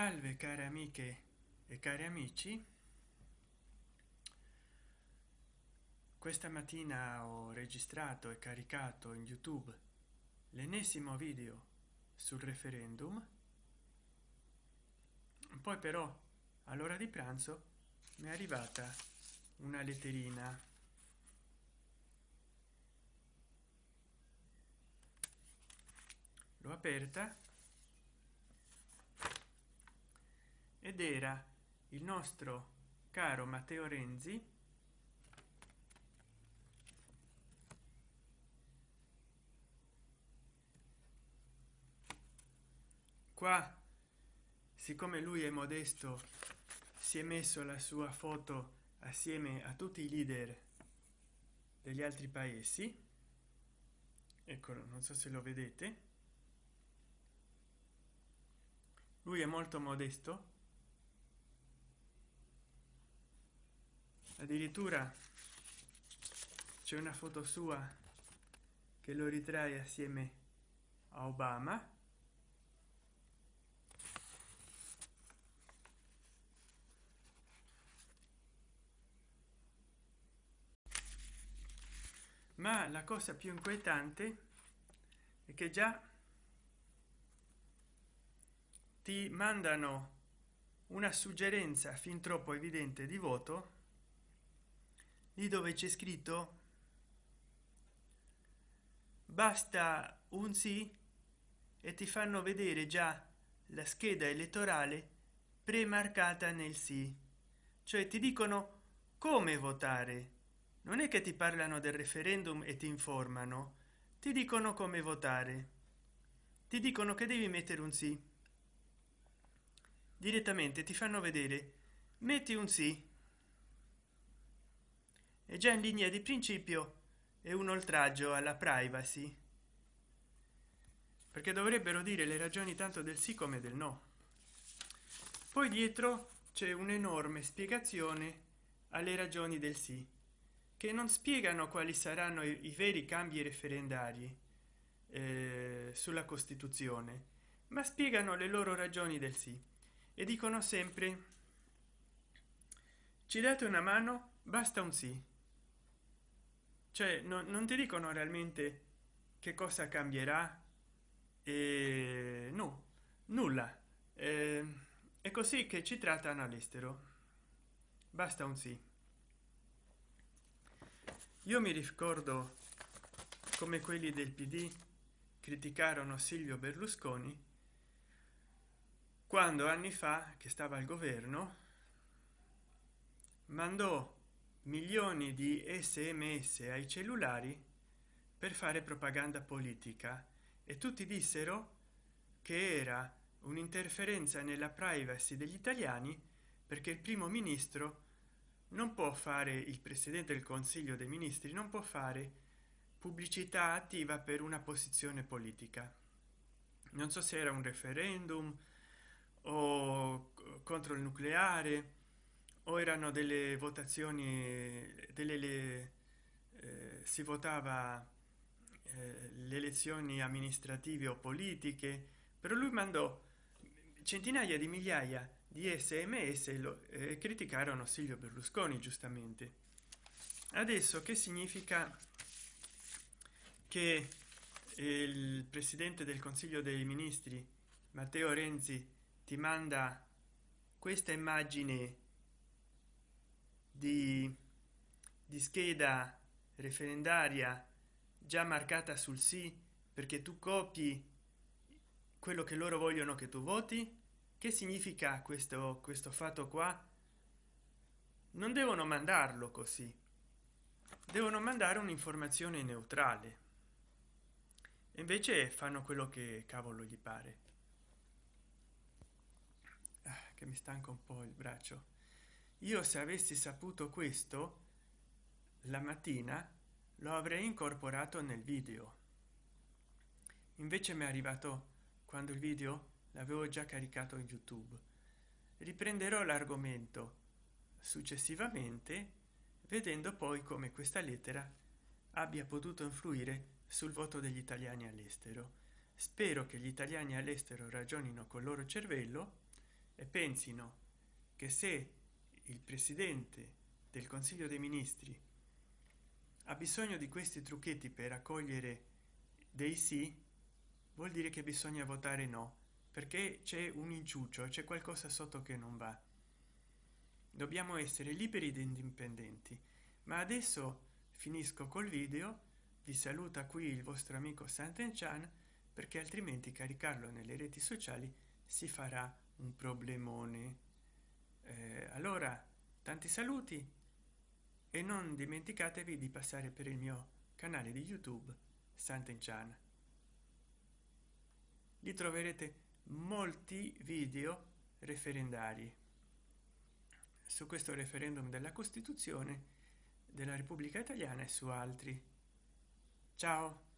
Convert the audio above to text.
salve care amiche e cari amici questa mattina ho registrato e caricato in youtube l'ennesimo video sul referendum poi però all'ora di pranzo mi è arrivata una letterina l'ho aperta ed era il nostro caro matteo renzi qua siccome lui è modesto si è messo la sua foto assieme a tutti i leader degli altri paesi eccolo non so se lo vedete lui è molto modesto addirittura c'è una foto sua che lo ritrae assieme a obama ma la cosa più inquietante è che già ti mandano una suggerenza fin troppo evidente di voto lì dove c'è scritto basta un sì e ti fanno vedere già la scheda elettorale premarcata nel sì cioè ti dicono come votare non è che ti parlano del referendum e ti informano ti dicono come votare ti dicono che devi mettere un sì direttamente ti fanno vedere metti un sì è già in linea di principio è un oltraggio alla privacy perché dovrebbero dire le ragioni tanto del sì come del no poi dietro c'è un'enorme spiegazione alle ragioni del sì che non spiegano quali saranno i, i veri cambi referendari eh, sulla costituzione ma spiegano le loro ragioni del sì e dicono sempre ci date una mano basta un sì cioè no, non ti dicono realmente che cosa cambierà e no nulla eh, è così che ci trattano all'estero basta un sì io mi ricordo come quelli del pd criticarono silvio berlusconi quando anni fa che stava al governo mandò milioni di sms ai cellulari per fare propaganda politica e tutti dissero che era un'interferenza nella privacy degli italiani perché il primo ministro non può fare il presidente del consiglio dei ministri non può fare pubblicità attiva per una posizione politica non so se era un referendum o contro il nucleare o erano delle votazioni delle le, eh, si votava eh, le elezioni amministrative o politiche però lui mandò centinaia di migliaia di sms e lo eh, criticarono silvio berlusconi giustamente adesso che significa che eh, il presidente del consiglio dei ministri matteo renzi ti manda questa immagine di, di scheda referendaria già marcata sul sì perché tu copi quello che loro vogliono che tu voti che significa questo questo fatto qua non devono mandarlo così devono mandare un'informazione neutrale e invece fanno quello che cavolo gli pare ah, che mi stanco un po il braccio io se avessi saputo questo la mattina lo avrei incorporato nel video invece mi è arrivato quando il video l'avevo già caricato in youtube riprenderò l'argomento successivamente vedendo poi come questa lettera abbia potuto influire sul voto degli italiani all'estero spero che gli italiani all'estero ragionino col loro cervello e pensino che se il presidente del consiglio dei ministri ha bisogno di questi trucchetti per accogliere dei sì vuol dire che bisogna votare no perché c'è un inciuccio c'è qualcosa sotto che non va dobbiamo essere liberi ed indipendenti ma adesso finisco col video vi saluta qui il vostro amico Sant'Enchan perché altrimenti caricarlo nelle reti sociali si farà un problemone eh, allora tanti saluti e non dimenticatevi di passare per il mio canale di youtube chan lì troverete molti video referendari su questo referendum della costituzione della repubblica italiana e su altri ciao